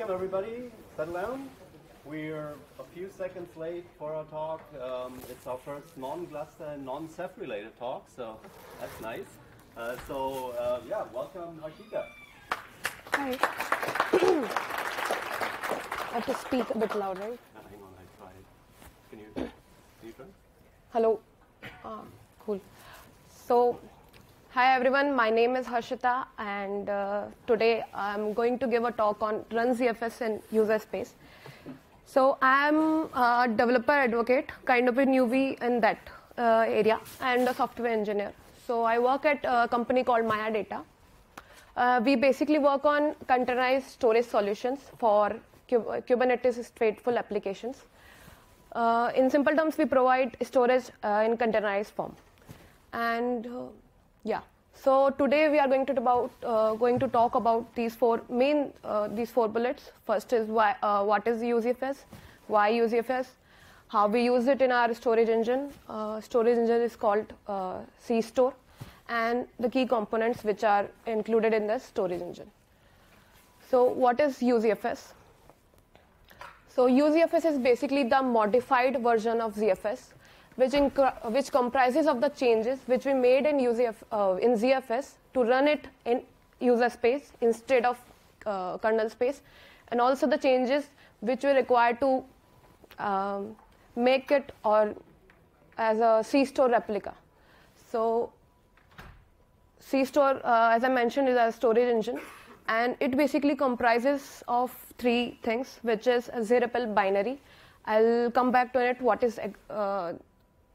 welcome everybody. Settle down. We're a few seconds late for our talk. Um, it's our first non-Gluster uh, and non-Ceph related talk, so that's nice. Uh, so uh, yeah, welcome Harshika. Hi. I have to speak a bit louder. Uh, hang on, I tried. Can you, can you try? Hello. Ah, cool. So Hi everyone, my name is Harshita, and uh, today I'm going to give a talk on Run ZFS in user space. So I'm a developer advocate, kind of a newbie in that uh, area, and a software engineer. So I work at a company called Maya Data. Uh, we basically work on containerized storage solutions for Kubernetes stateful applications. Uh, in simple terms, we provide storage uh, in containerized form. And uh, yeah. So today we are going to about uh, going to talk about these four main uh, these four bullets. First is why uh, what is UZFS, why UZFS, how we use it in our storage engine. Uh, storage engine is called uh, CStore, and the key components which are included in the storage engine. So what is UZFS? So UZFS is basically the modified version of ZFS which, which comprises of the changes which we made in, UZF, uh, in ZFS to run it in user space instead of uh, kernel space, and also the changes which were required to um, make it or as a C-store replica. So C-store, uh, as I mentioned, is a storage engine, and it basically comprises of three things, which is a ziripple binary. I'll come back to it. What is uh,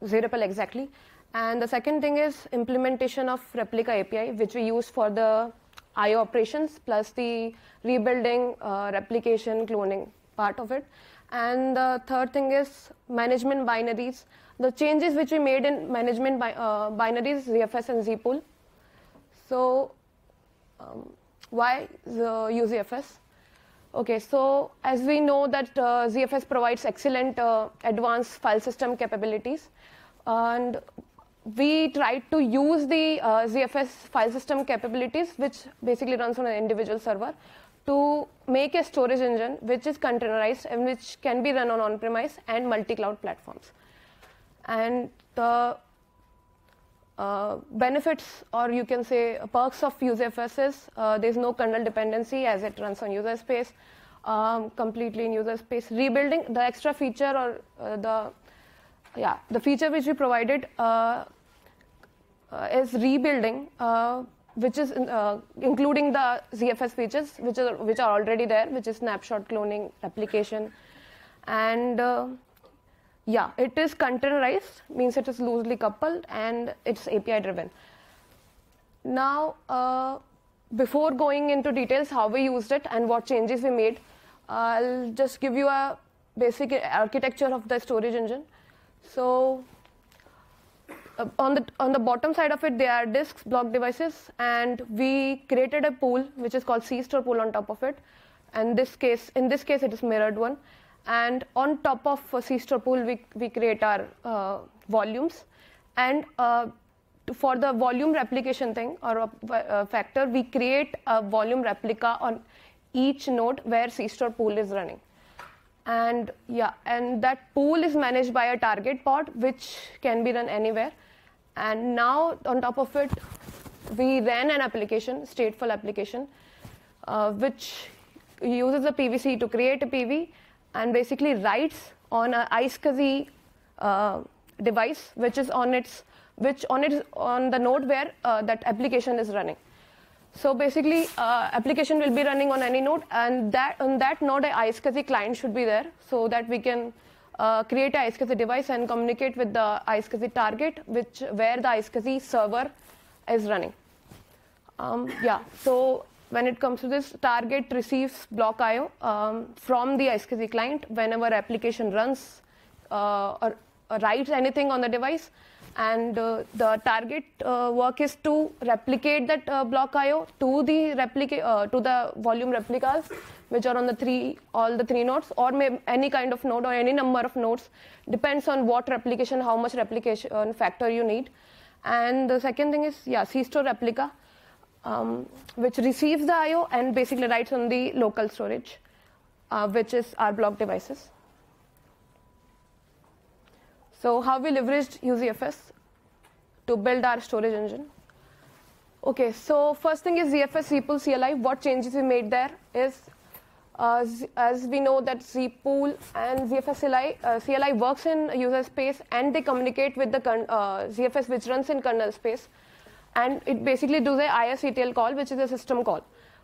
Xerapel exactly. And the second thing is implementation of replica API, which we use for the IO operations plus the rebuilding, uh, replication, cloning part of it. And the third thing is management binaries. The changes which we made in management bi uh, binaries, ZFS and ZPool. So um, why the use ZFS? Okay, so as we know that uh, ZFS provides excellent uh, advanced file system capabilities, and we tried to use the uh, ZFS file system capabilities, which basically runs on an individual server, to make a storage engine which is containerized and which can be run on on-premise and multi-cloud platforms. And the uh, uh, benefits or you can say perks of UseFS is uh, there's no kernel dependency as it runs on user space, um, completely in user space. Rebuilding the extra feature or uh, the yeah the feature which we provided uh, uh, is rebuilding, which is including the ZFS features which are which are already there, which is snapshot cloning, replication, and yeah, it is containerized, means it is loosely coupled and it's API driven. Now, uh, before going into details how we used it and what changes we made, I'll just give you a basic architecture of the storage engine. So uh, on the on the bottom side of it, there are disks, block devices, and we created a pool which is called C store pool on top of it. And this case, in this case, it is mirrored one, and on top of resistor pool we, we create our uh, volumes and uh, for the volume replication thing or a, factor we create a volume replica on each node where resistor pool is running and yeah and that pool is managed by a target pod which can be run anywhere and now on top of it we ran an application stateful application uh, which uses a pvc to create a pv and basically writes on an iSCSI uh, device, which is on its which on its on the node where uh, that application is running. So basically, uh, application will be running on any node, and that on that node, an iSCSI client should be there, so that we can uh, create a iSCSI device and communicate with the iSCSI target, which where the iSCSI server is running. Um, yeah. So when it comes to this, target receives block IO um, from the iSCSI client whenever application runs uh, or, writes anything on the device. And uh, the target uh, work is to replicate that uh, block IO to the replica uh, to the volume replicas, which are on the three all the three nodes, or may any kind of node or any number of nodes, depends on what replication, how much replication factor you need. And the second thing is yeah, C store replica um, which receives the I.O. and basically writes on the local storage, uh, which is our block devices. So how we leveraged UZFS to build our storage engine. Okay, so first thing is ZFS Zpool CLI. What changes we made there is, uh, as we know that Zpool and ZFS CLI, uh, CLI works in user space and they communicate with the uh, ZFS which runs in kernel space and it basically does a ISATL call, which is a system call.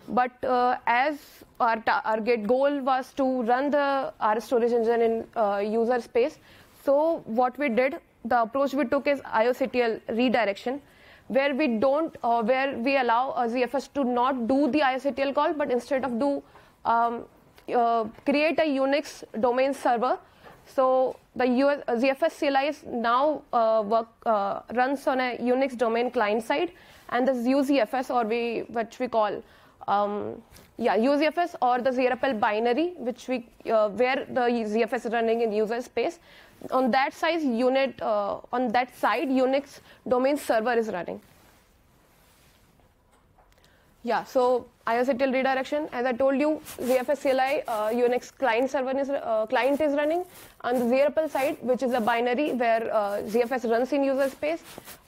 But uh, as our target goal was to run the R storage engine in uh, user space, so what we did, the approach we took is IOCTL redirection, where we don't, uh, where we allow ZFS to not do the IOCTL call, but instead of do um, uh, create a Unix domain server so the US, uh, ZFS CLI is now uh, work, uh, runs on a Unix domain client side, and the UZFS, or we which we call um, yeah UZFS or the ZRPL binary, which we uh, where the ZFS is running in user space. On that size unit, uh, on that side, Unix domain server is running. Yeah, so IOCTL redirection, as I told you, ZFS CLI, uh, Unix client server is, uh, client is running. On the ZRPL side, which is a binary where uh, ZFS runs in user space,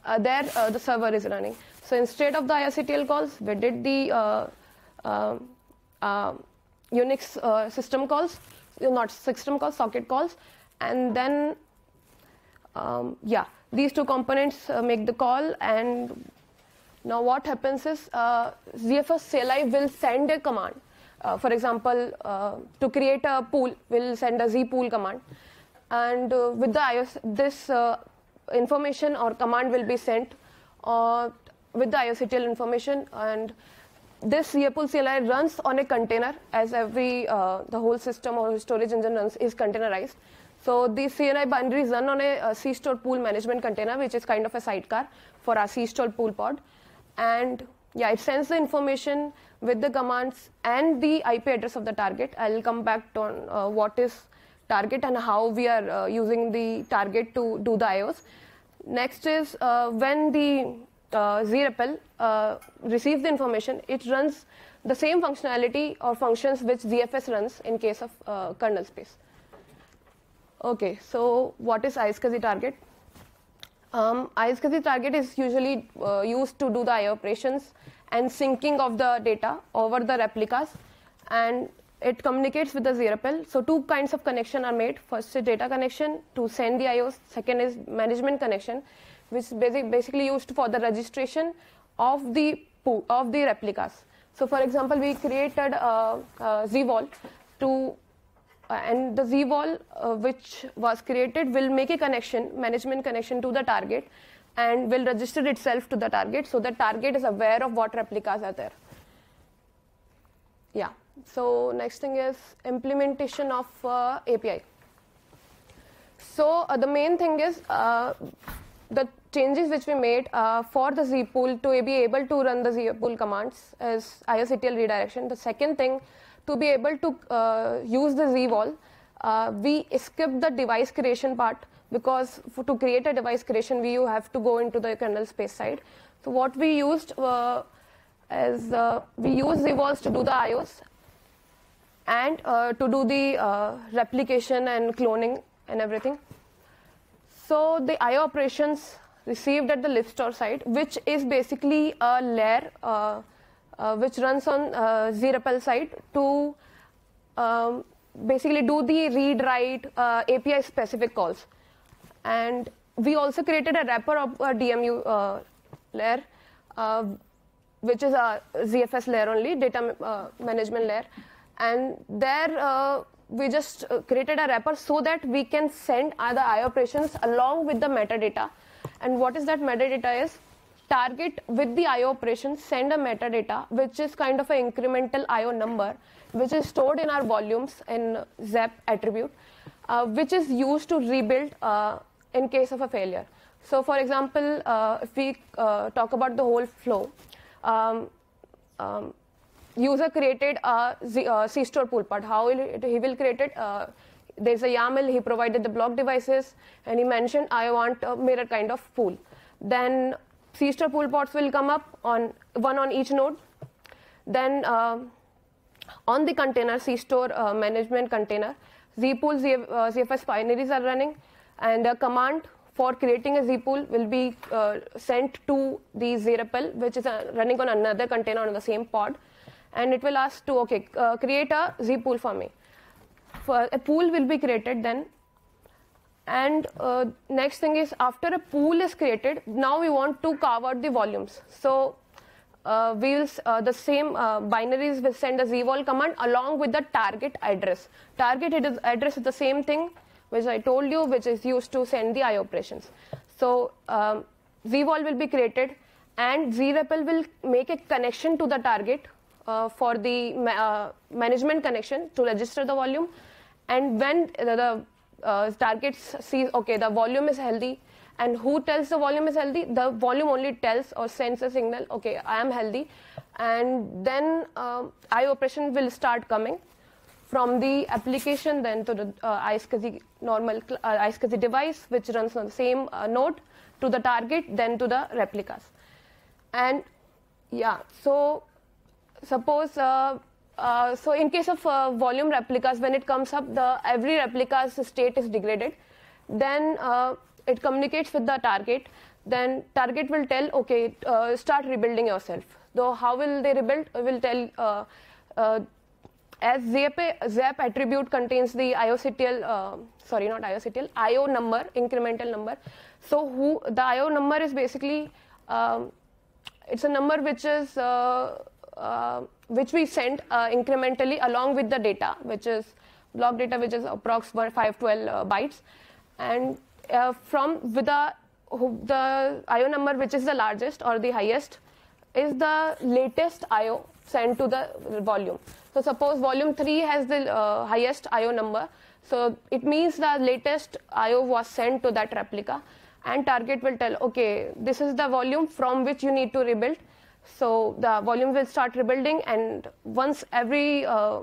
uh, there uh, the server is running. So instead of the IOCTL calls, we did the uh, Unix system calls, not system calls, socket calls, and then, um, yeah, these two components make the call and now what happens is uh, ZFS CLI will send a command. Uh, for example, uh, to create a pool, we'll send a zpool command. And uh, with the IOC, this uh, information or command will be sent uh, with the IOCTL information. And this zpool CLI runs on a container as every, the whole system or storage engine runs is containerized. So the CLI binaries run on a, a C store pool management container, which is kind of a sidecar for our C store pool pod and yeah, it sends the information with the commands and the IP address of the target. I'll come back on uh, what is target and how we are uh, using the target to do the IOs. Next is uh, when the uh, zREPL uh, receives the information, it runs the same functionality or functions which ZFS runs in case of uh, kernel space. Okay, so what is iSCSI target? Um, iSCSI target is usually uh, used to do the I/O operations and syncing of the data over the replicas and it communicates with the ZRPL. So two kinds of connection are made. First is data connection to send the IOs. Second is management connection, which is basic, basically used for the registration of the of the replicas. So for example, we created uh, ZVol to uh, and the Z wall, uh, which was created, will make a connection, management connection to the target, and will register itself to the target so the target is aware of what replicas are there. Yeah, so next thing is implementation of uh, API. So uh, the main thing is uh, the changes which we made uh, for the zpool to be able to run the zpool commands is isctl redirection. The second thing to be able to uh, use the z-wall, uh, we skip the device creation part because for, to create a device creation we you have to go into the kernel space side. So what we used uh, is uh, we use z-walls to do the IOs and uh, to do the uh, replication and cloning and everything. So the IO operations received at the list side, which is basically a layer uh, which runs on uh, zRepl side to um, basically do the read write uh, API specific calls. And we also created a wrapper of a DMU uh, layer, uh, which is a ZFS layer only, data uh, management layer. And there uh, we just created a wrapper so that we can send other I operations along with the metadata. And what is that metadata is? target with the IO operation send a metadata, which is kind of an incremental IO number, which is stored in our volumes in ZAP attribute, uh, which is used to rebuild uh, in case of a failure. So, for example, uh, if we uh, talk about the whole flow, um, um, user created a uh, C store pool part. How it, he will create it? Uh, there's a YAML, he provided the block devices, and he mentioned, I want a mirror kind of pool. Then C-Store pool pots will come up on one on each node. Then uh, on the container, C-store uh, management container, Z-pool, ZFS uh, binaries are running, and a command for creating a Z-pool will be uh, sent to the ZREPL, which is uh, running on another container on the same pod, and it will ask to, okay, create a Z-pool for me. For a pool will be created then and uh, next thing is after a pool is created, now we want to carve out the volumes. So uh, we'll uh, the same uh, binaries will send a zvol command along with the target address. Target address is the same thing which I told you, which is used to send the I operations. So um, zvol will be created, and zrepl will make a connection to the target uh, for the ma uh, management connection to register the volume. And when uh, the, uh, target sees, okay, the volume is healthy. And who tells the volume is healthy? The volume only tells or sends a signal, okay, I am healthy. And then I um, eye operation will start coming from the application then to the uh, iSCSI normal uh, iSCSI device, which runs on the same uh, node, to the target, then to the replicas. And yeah, so suppose uh, uh, so in case of uh, volume replicas, when it comes up, the every replica's state is degraded. Then uh, it communicates with the target. Then target will tell, okay, uh, start rebuilding yourself. So how will they rebuild? Will tell uh, as ZAP, ZAP attribute contains the IOCTL, sorry, not IOCTL, IO number, incremental number. So who the IO number is basically, um, it's a number which is which we sent uh, incrementally along with the data, which is block data, which is approx 512 uh, bytes. And uh, from with the, the IO number, which is the largest or the highest, is the latest IO sent to the volume. So suppose volume 3 has the uh, highest IO number. So it means the latest IO was sent to that replica and target will tell, okay, this is the volume from which you need to rebuild so the volume will start rebuilding, and once every uh,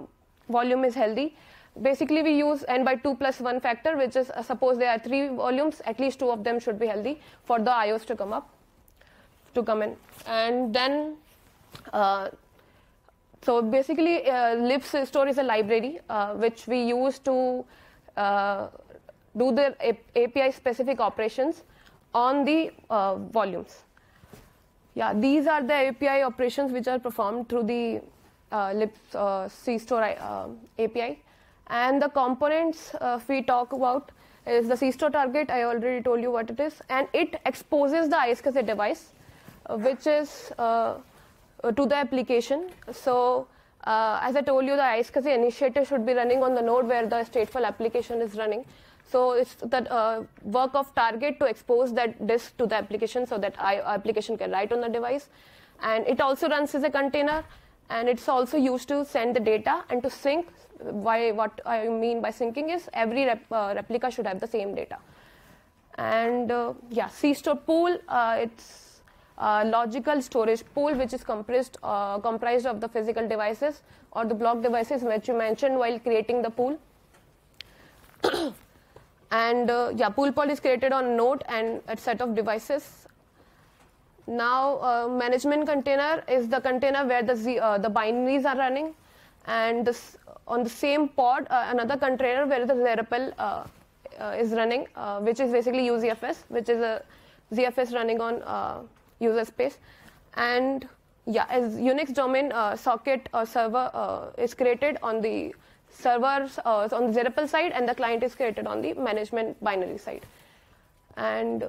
volume is healthy, basically we use n by 2 plus 1 factor, which is uh, suppose there are three volumes, at least two of them should be healthy for the IOs to come up, to come in. And then, uh, so basically, uh, store is a library uh, which we use to uh, do the API specific operations on the uh, volumes. Yeah, these are the API operations which are performed through the uh, Lips uh, CStore uh, API. And the components uh, we talk about is the CStore target. I already told you what it is. And it exposes the iSCSI device, uh, which is uh, uh, to the application. So as I told you, the iSCSI initiator should be running on the node where the stateful application is running. So it's the uh, work of target to expose that disk to the application so that I, application can write on the device. And it also runs as a container, and it's also used to send the data and to sync. Why? What I mean by syncing is every rep, uh, replica should have the same data. And uh, yeah, store pool. Uh, it's a logical storage pool which is compressed, uh, comprised of the physical devices or the block devices which you mentioned while creating the pool. And uh, yeah, pool is created on node and a set of devices. Now, uh, management container is the container where the, Z, uh, the binaries are running. And this, uh, on the same pod, uh, another container where the REPL uh, is running, which is basically UZFS, which is a ZFS running on user space. And yeah, as Unix domain socket or server is created on the Servers uh, is on the REPL side and the client is created on the management binary side. And uh,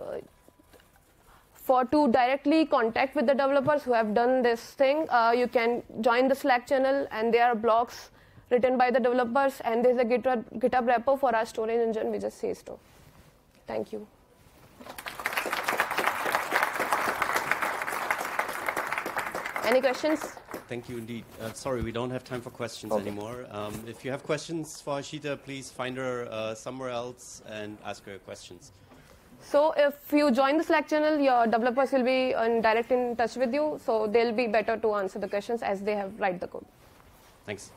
for to directly contact with the developers who have done this thing, uh, you can join the Slack channel, and there are blogs written by the developers, and there's a GitHub, GitHub repo for our storage engine, which is CSTO. Thank you. Any questions? Thank you indeed. Uh, sorry, we don't have time for questions okay. anymore. Um, if you have questions for Ashita, please find her uh, somewhere else and ask her questions. So if you join the Slack channel, your developers will be in direct in touch with you, so they'll be better to answer the questions as they have write the code. Thanks.